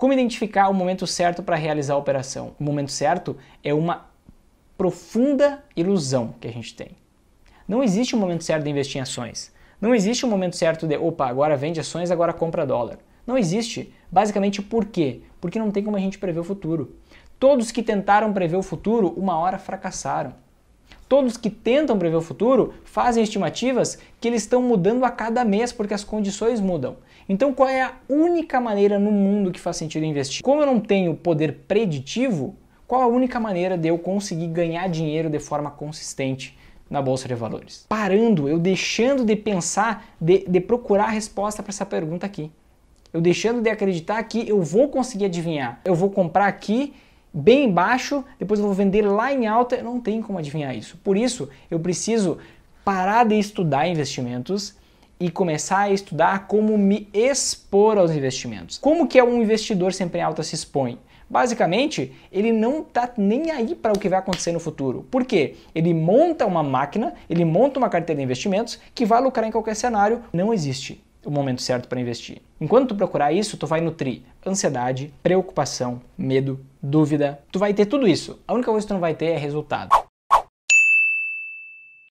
Como identificar o momento certo para realizar a operação? O momento certo é uma profunda ilusão que a gente tem. Não existe um momento certo de investir em ações. Não existe um momento certo de, opa, agora vende ações, agora compra dólar. Não existe. Basicamente por quê? Porque não tem como a gente prever o futuro. Todos que tentaram prever o futuro, uma hora fracassaram. Todos que tentam prever o futuro fazem estimativas que eles estão mudando a cada mês porque as condições mudam. Então, qual é a única maneira no mundo que faz sentido investir? Como eu não tenho poder preditivo, qual a única maneira de eu conseguir ganhar dinheiro de forma consistente? na bolsa de valores. Parando, eu deixando de pensar, de, de procurar a resposta para essa pergunta aqui. Eu deixando de acreditar que eu vou conseguir adivinhar. Eu vou comprar aqui bem baixo, depois eu vou vender lá em alta, não tem como adivinhar isso. Por isso, eu preciso parar de estudar investimentos e começar a estudar como me expor aos investimentos. Como que é um investidor sempre em alta se expõe? Basicamente, ele não tá nem aí para o que vai acontecer no futuro. Por quê? Ele monta uma máquina, ele monta uma carteira de investimentos que vai lucrar em qualquer cenário. Não existe o momento certo para investir. Enquanto tu procurar isso, tu vai nutrir ansiedade, preocupação, medo, dúvida. Tu vai ter tudo isso. A única coisa que tu não vai ter é resultado.